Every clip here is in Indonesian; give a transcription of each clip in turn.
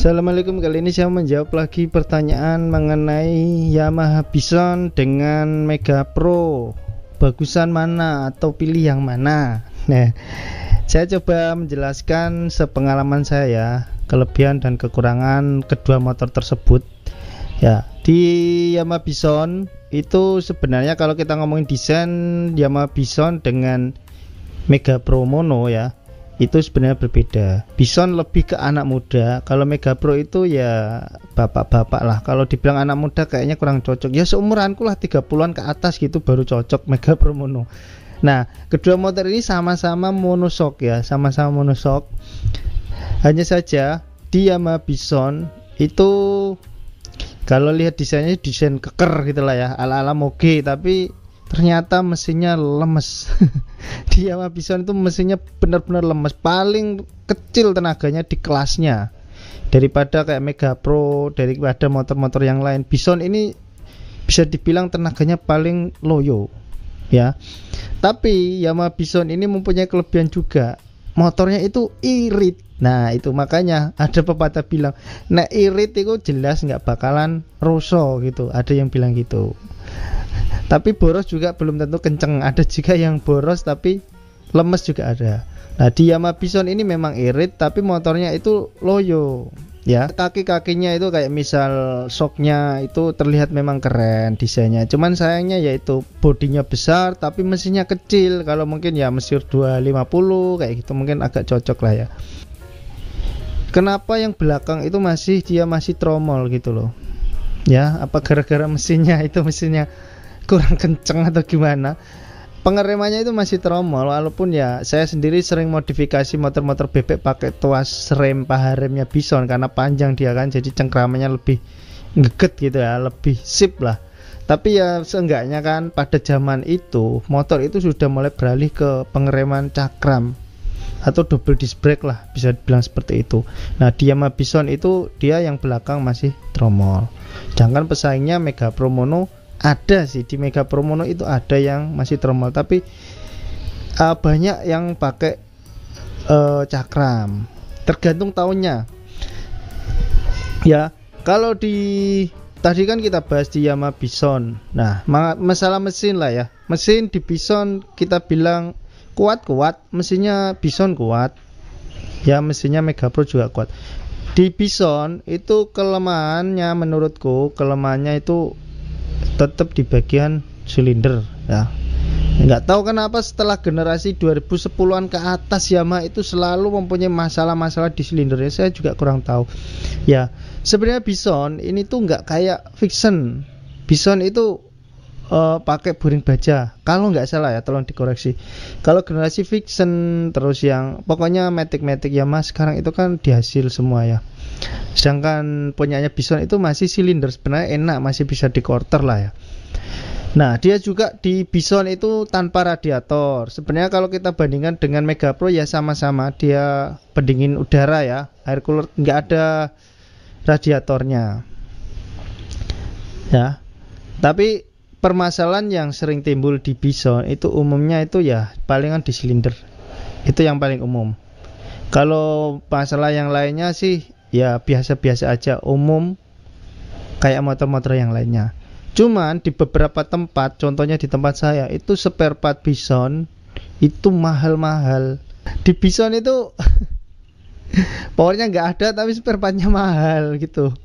Assalamualaikum kali ini saya menjawab lagi pertanyaan mengenai Yamaha Bison dengan Mega Pro bagusan mana atau pilih yang mana nah saya coba menjelaskan sepengalaman saya ya. kelebihan dan kekurangan kedua motor tersebut ya di Yamaha Bison itu sebenarnya kalau kita ngomongin desain Yamaha Bison dengan Mega Pro Mono ya itu sebenarnya berbeda. Bison lebih ke anak muda, kalau Mega Pro itu ya bapak-bapak lah. Kalau dibilang anak muda kayaknya kurang cocok. Ya seumuranku lah 30-an ke atas gitu baru cocok Mega Pro Mono. Nah, kedua motor ini sama-sama monoshock ya, sama-sama monoshock. Hanya saja di Yamaha Bison itu kalau lihat desainnya desain keker gitulah ya, ala-ala moge tapi ternyata mesinnya lemes di Yamaha itu mesinnya benar-benar lemes paling kecil tenaganya di kelasnya daripada kayak Mega Pro daripada motor-motor yang lain Bison ini bisa dibilang tenaganya paling loyo ya tapi Yamaha Bison ini mempunyai kelebihan juga motornya itu irit nah itu makanya ada pepatah bilang nah irit itu jelas nggak bakalan rusuh gitu ada yang bilang gitu tapi boros juga belum tentu kenceng ada juga yang boros tapi lemes juga ada nah di Yamaha Bison ini memang irit tapi motornya itu loyo ya kaki-kakinya itu kayak misal soknya itu terlihat memang keren desainnya cuman sayangnya yaitu bodinya besar tapi mesinnya kecil kalau mungkin ya mesin 250 kayak gitu mungkin agak cocok lah ya kenapa yang belakang itu masih dia masih tromol gitu loh ya apa gara-gara mesinnya itu mesinnya kurang kenceng atau gimana pengeremannya itu masih tromol walaupun ya saya sendiri sering modifikasi motor-motor bebek pakai tuas rem paha remnya bison karena panjang dia kan jadi cengkramannya lebih ngeget gitu ya lebih sip lah tapi ya seenggaknya kan pada zaman itu motor itu sudah mulai beralih ke pengereman cakram atau double disc brake lah bisa dibilang seperti itu nah Yamaha Bison itu dia yang belakang masih tromol jangan pesaingnya Mega Pro Mono ada sih di Mega Pro Mono itu ada yang masih tromol tapi uh, banyak yang pakai uh, cakram tergantung tahunnya ya kalau di tadi kan kita bahas di Yamaha Bison nah masalah mesin lah ya mesin di Bison kita bilang kuat kuat mesinnya Bison kuat ya mesinnya Mega Pro juga kuat di Bison itu kelemahannya menurutku kelemahannya itu tetap di bagian silinder ya nggak tahu kenapa setelah generasi 2010-an ke atas Yamaha itu selalu mempunyai masalah-masalah di silindernya saya juga kurang tahu ya sebenarnya Bison ini tuh nggak kayak Vixen Bison itu uh, pakai buring baja kalau nggak salah ya tolong dikoreksi kalau generasi fiction terus yang pokoknya metik-metik ya mas sekarang itu kan dihasil semua ya sedangkan punyanya Bison itu masih silinder sebenarnya enak masih bisa di quarter lah ya Nah, dia juga di Bison itu tanpa radiator. Sebenarnya kalau kita bandingkan dengan Mega Pro ya sama-sama dia pendingin udara ya, air cooler nggak ada radiatornya. Ya. Tapi permasalahan yang sering timbul di bison itu umumnya itu ya palingan di silinder itu yang paling umum kalau masalah yang lainnya sih ya biasa-biasa aja umum kayak motor-motor yang lainnya cuman di beberapa tempat contohnya di tempat saya itu spare part bison itu mahal-mahal di bison itu powernya nggak ada tapi spare partnya mahal gitu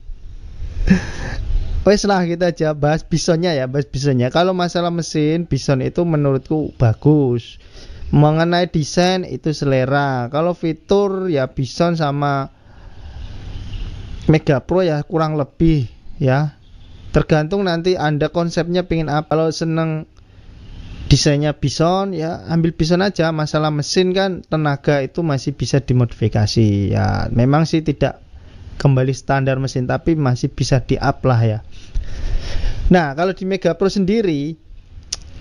Wes lah kita aja bahas bisonnya ya, bahas bisonnya. Kalau masalah mesin, bison itu menurutku bagus. Mengenai desain itu selera. Kalau fitur ya bison sama Mega Pro ya kurang lebih ya. Tergantung nanti Anda konsepnya pingin apa. Kalau seneng desainnya bison ya ambil bison aja. Masalah mesin kan tenaga itu masih bisa dimodifikasi ya. Memang sih tidak kembali standar mesin tapi masih bisa di up lah ya Nah, kalau di Mega Pro sendiri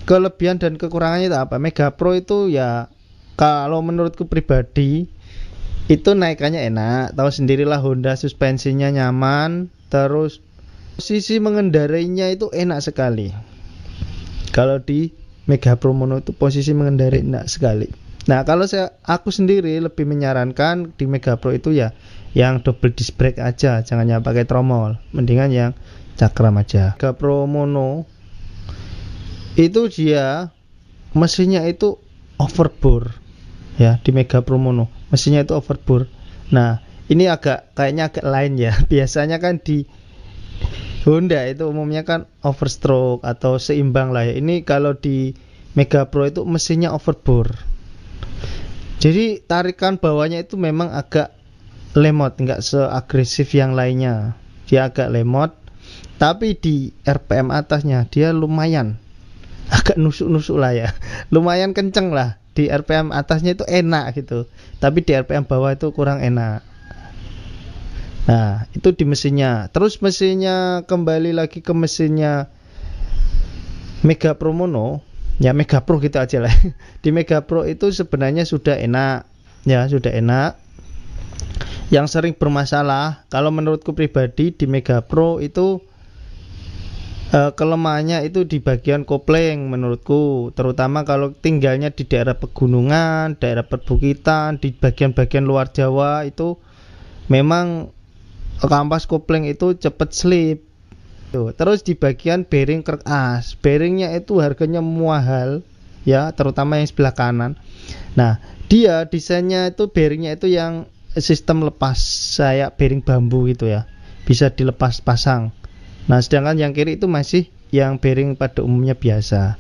kelebihan dan kekurangannya itu apa? Mega Pro itu ya kalau menurutku pribadi itu naikannya enak, tahu sendirilah Honda suspensinya nyaman, terus posisi mengendarainya itu enak sekali. Kalau di Mega Pro Mono itu posisi mengendarai enak sekali. Nah, kalau saya aku sendiri lebih menyarankan di Mega Pro itu ya yang double disc brake aja, jangan yang pakai tromol. Mendingan yang Cakram Gapro Gapromono itu dia mesinnya itu overbore ya di Mega Mono mesinnya itu overbore nah ini agak kayaknya agak lain ya biasanya kan di Honda itu umumnya kan overstroke atau seimbang lah ya ini kalau di Mega Pro itu mesinnya overbore jadi tarikan bawahnya itu memang agak lemot nggak seagresif yang lainnya dia agak lemot tapi di RPM atasnya dia lumayan agak nusuk-nusuk lah ya lumayan kenceng lah di RPM atasnya itu enak gitu tapi di RPM bawah itu kurang enak nah itu di mesinnya terus mesinnya kembali lagi ke mesinnya Mega Pro Mono ya Mega Pro gitu aja lah di Mega Pro itu sebenarnya sudah enak ya sudah enak yang sering bermasalah kalau menurutku pribadi di Mega Pro itu Uh, kelemahannya itu di bagian kopling menurutku terutama kalau tinggalnya di daerah pegunungan daerah perbukitan di bagian-bagian luar Jawa itu memang kampas kopling itu cepat slip terus di bagian bearing keras bearingnya itu harganya muahal ya terutama yang sebelah kanan nah dia desainnya itu bearingnya itu yang sistem lepas saya bearing bambu gitu ya bisa dilepas pasang Nah, sedangkan yang kiri itu masih yang bearing pada umumnya biasa.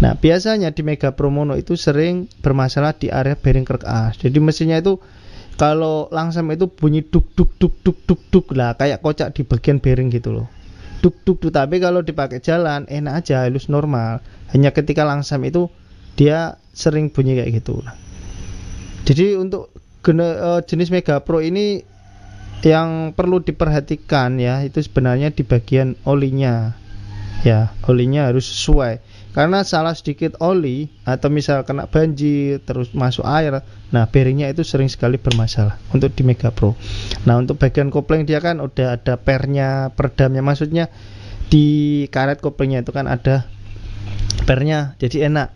Nah, biasanya di Mega Promono itu sering bermasalah di area bearing kerak as. Jadi mesinnya itu kalau langsam itu bunyi duk duk duk duk duk duk lah kayak kocak di bagian bearing gitu loh. Duk duk duk tapi kalau dipakai jalan enak aja halus normal. Hanya ketika langsam itu dia sering bunyi kayak gitu. Jadi untuk eh, jenis Mega Pro ini yang perlu diperhatikan ya itu sebenarnya di bagian olinya ya olinya harus sesuai karena salah sedikit oli atau misal kena banjir terus masuk air nah bearingnya itu sering sekali bermasalah untuk di Mega Pro nah untuk bagian kopling dia kan udah ada pernya perdamnya, maksudnya di karet koplingnya itu kan ada pernya jadi enak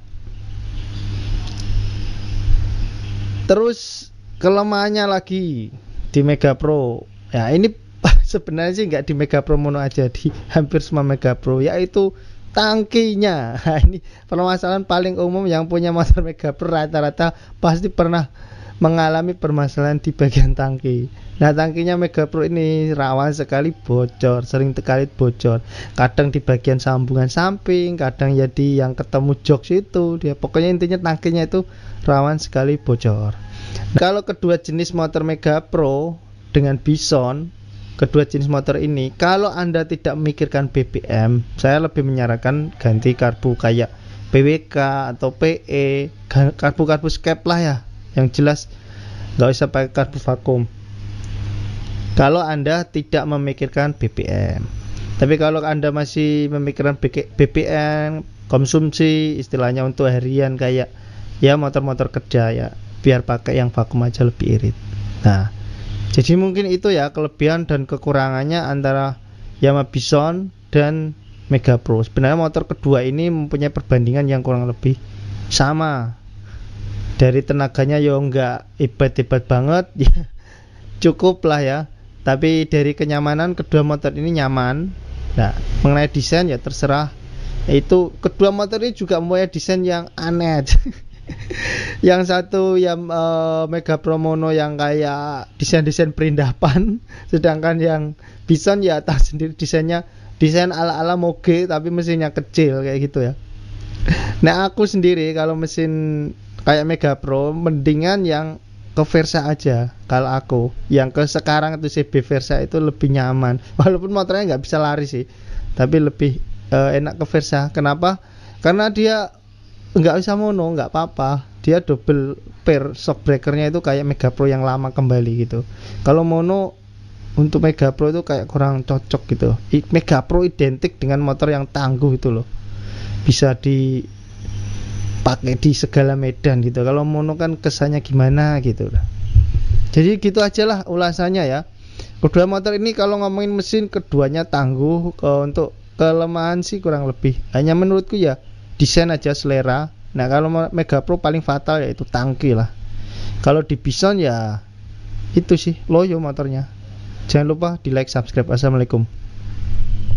terus kelemahannya lagi di Mega Pro ya ini sebenarnya sih nggak di Mega Pro Mono aja di hampir semua Mega Pro yaitu tangkinya nah, ini permasalahan paling umum yang punya motor Mega Pro rata-rata pasti pernah mengalami permasalahan di bagian tangki. Nah, tangkinya Mega Pro ini rawan sekali bocor, sering terkait bocor. Kadang di bagian sambungan samping, kadang jadi ya yang ketemu jok situ. Dia pokoknya intinya tangkinya itu rawan sekali bocor. Nah, kalau kedua jenis motor Mega Pro dengan Bison, kedua jenis motor ini, kalau Anda tidak memikirkan BBM, saya lebih menyarankan ganti karbu kayak PWK atau PE, karbu-karbu skep lah ya, yang jelas nggak usah pakai karbu vakum kalau anda tidak memikirkan BBM tapi kalau anda masih memikirkan BBM konsumsi istilahnya untuk harian kayak ya motor-motor kerja ya biar pakai yang vakum aja lebih irit nah jadi mungkin itu ya kelebihan dan kekurangannya antara Yamaha Bison dan Mega Pro sebenarnya motor kedua ini mempunyai perbandingan yang kurang lebih sama dari tenaganya yo enggak ibet-ibet banget ya cukup lah ya tapi dari kenyamanan kedua motor ini nyaman nah mengenai desain ya terserah itu kedua motor ini juga mempunyai desain yang aneh yang satu yang uh, Mega Promono yang kayak desain-desain perindapan sedangkan yang Bison ya tak sendiri desainnya desain ala-ala moge tapi mesinnya kecil kayak gitu ya nah aku sendiri kalau mesin kayak Mega Pro mendingan yang ke Versa aja kalau aku yang ke sekarang itu CB Versa itu lebih nyaman walaupun motornya nggak bisa lari sih tapi lebih uh, enak ke Versa kenapa karena dia nggak bisa mono nggak apa-apa dia double pair shock breakernya itu kayak Mega Pro yang lama kembali gitu kalau mono untuk Mega Pro itu kayak kurang cocok gitu Mega Pro identik dengan motor yang tangguh itu loh bisa di pakai di segala medan gitu kalau mono kan kesannya gimana gitu jadi gitu aja lah ulasannya ya kedua motor ini kalau ngomongin mesin keduanya tangguh ke, untuk kelemahan sih kurang lebih hanya menurutku ya desain aja selera nah kalau Mega Pro paling fatal yaitu tangki lah kalau di Bison ya itu sih loyo motornya jangan lupa di like subscribe assalamualaikum